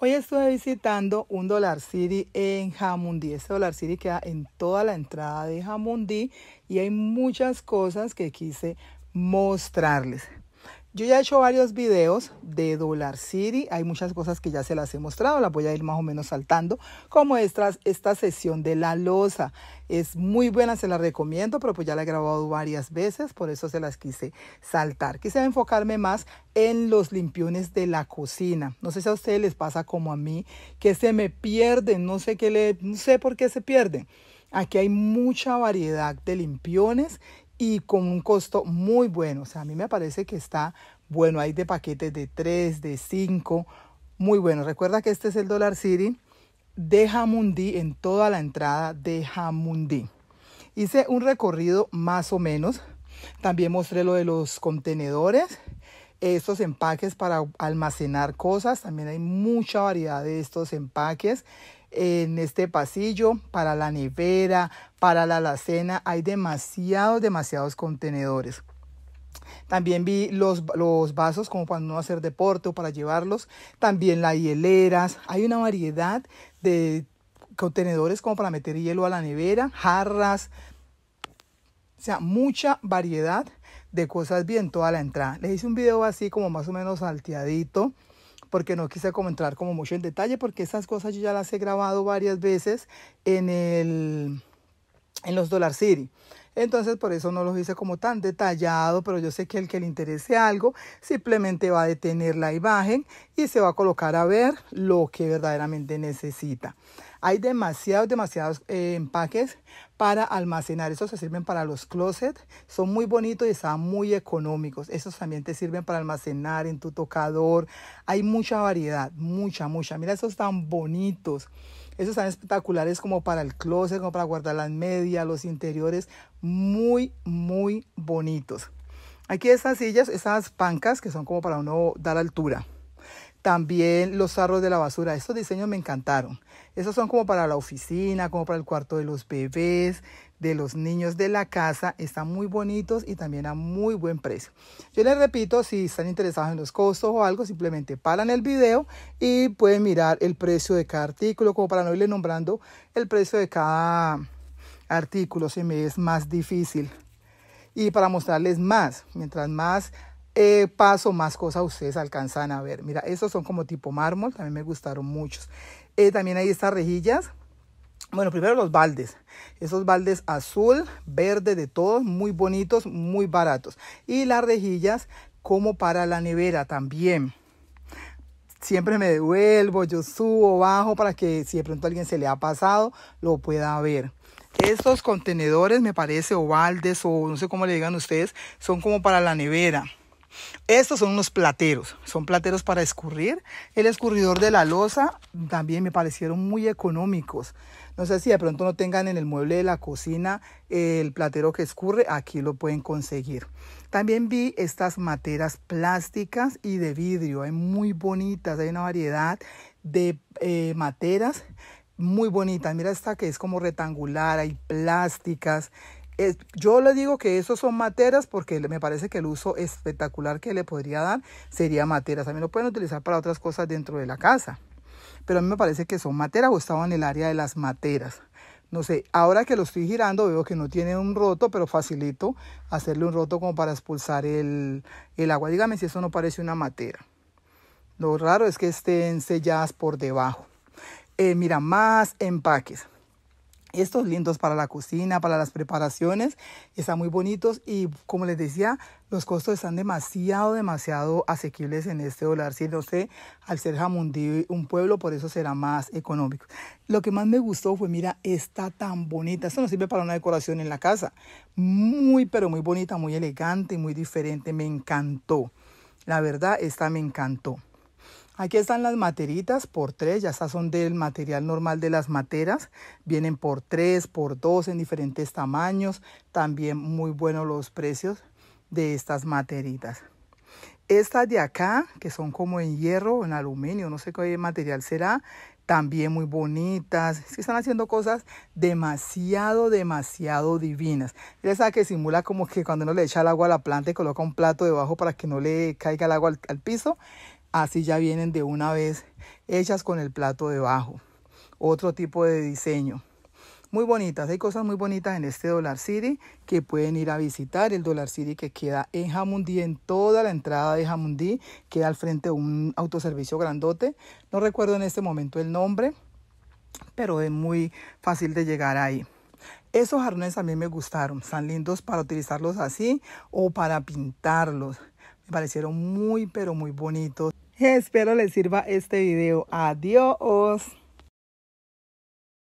Hoy estuve visitando un Dollar City en Jamundí. Este Dollar City queda en toda la entrada de Jamundí y hay muchas cosas que quise mostrarles. Yo ya he hecho varios videos de Dollar City. Hay muchas cosas que ya se las he mostrado. Las voy a ir más o menos saltando. Como esta, esta sesión de la loza, Es muy buena, se la recomiendo, pero pues ya la he grabado varias veces. Por eso se las quise saltar. Quise enfocarme más en los limpiones de la cocina. No sé si a ustedes les pasa como a mí, que se me pierden. No sé, qué le, no sé por qué se pierden. Aquí hay mucha variedad de limpiones y con un costo muy bueno. O sea, a mí me parece que está bueno, hay de paquetes de 3, de 5. Muy bueno. Recuerda que este es el Dollar City de Jamundí en toda la entrada de Jamundí. Hice un recorrido más o menos. También mostré lo de los contenedores, estos empaques para almacenar cosas. También hay mucha variedad de estos empaques en este pasillo, para la nevera, para la alacena. Hay demasiados, demasiados contenedores. También vi los, los vasos como para no hacer deporte o para llevarlos. También las hieleras. Hay una variedad de contenedores como para meter hielo a la nevera, jarras. O sea, mucha variedad de cosas bien toda la entrada. Les hice un video así como más o menos salteadito porque no quise como entrar como mucho en detalle porque esas cosas yo ya las he grabado varias veces en el en los Dollar City. Entonces por eso no los hice como tan detallado, pero yo sé que el que le interese algo simplemente va a detener la imagen y se va a colocar a ver lo que verdaderamente necesita. Hay demasiados, demasiados eh, empaques para almacenar. Estos se sirven para los closets. Son muy bonitos y están muy económicos. Esos también te sirven para almacenar en tu tocador. Hay mucha variedad, mucha, mucha. Mira, esos están bonitos. Esos están espectaculares como para el closet, como para guardar las medias, los interiores. Muy, muy bonitos. Aquí estas sillas, estas pancas que son como para uno dar altura. También los arros de la basura. Estos diseños me encantaron. Esos son como para la oficina, como para el cuarto de los bebés de los niños de la casa. Están muy bonitos y también a muy buen precio. Yo les repito, si están interesados en los costos o algo, simplemente paran el video y pueden mirar el precio de cada artículo, como para no irle nombrando el precio de cada artículo, si me es más difícil. Y para mostrarles más, mientras más eh, paso, más cosas ustedes alcanzan a ver. Mira, estos son como tipo mármol, también me gustaron muchos. Eh, también hay estas rejillas. Bueno, primero los baldes. Esos baldes azul, verde de todos, muy bonitos, muy baratos. Y las rejillas como para la nevera también siempre me devuelvo, yo subo, bajo para que si de pronto alguien se le ha pasado, lo pueda ver. Estos contenedores me parece o baldes o no sé cómo le digan ustedes, son como para la nevera. Estos son unos plateros, son plateros para escurrir. El escurridor de la losa también me parecieron muy económicos. No sé si de pronto no tengan en el mueble de la cocina el platero que escurre, aquí lo pueden conseguir. También vi estas materas plásticas y de vidrio, hay muy bonitas, hay una variedad de eh, materas muy bonitas. Mira esta que es como rectangular, hay plásticas, yo le digo que esos son materas porque me parece que el uso espectacular que le podría dar sería materas. También lo pueden utilizar para otras cosas dentro de la casa. Pero a mí me parece que son materas o estaban en el área de las materas. No sé, ahora que lo estoy girando veo que no tiene un roto, pero facilito hacerle un roto como para expulsar el, agua. Dígame si eso no parece una matera. Lo raro es que estén selladas por debajo. Eh, mira, más empaques estos lindos para la cocina, para las preparaciones, están muy bonitos y como les decía, los costos están demasiado, demasiado asequibles en este dólar. Si no sé, al ser Jamundí un pueblo, por eso será más económico. Lo que más me gustó fue, mira, está tan bonita. Esto nos sirve para una decoración en la casa. Muy, pero muy bonita, muy elegante, muy diferente. Me encantó. La verdad, esta me encantó. Aquí están las materitas por tres, ya estas son del material normal de las materas, vienen por tres, por dos, en diferentes tamaños, también muy buenos los precios de estas materitas. Estas de acá, que son como en hierro o en aluminio, no sé qué material será, también muy bonitas. Es que están haciendo cosas demasiado, demasiado divinas. Esa que simula como que cuando uno le echa el agua a la planta y coloca un plato debajo para que no le caiga el agua al piso así ya vienen de una vez hechas con el plato debajo. Otro tipo de diseño. Muy bonitas, hay cosas muy bonitas en este Dollar City que pueden ir a visitar. El Dollar City que queda en Jamundí, en toda la entrada de Jamundí, queda al frente de un autoservicio grandote. No recuerdo en este momento el nombre, pero es muy fácil de llegar ahí. Esos jarrones a mí me gustaron, están lindos para utilizarlos así o para pintarlos. Me parecieron muy, pero muy bonitos. Espero les sirva este video. Adiós.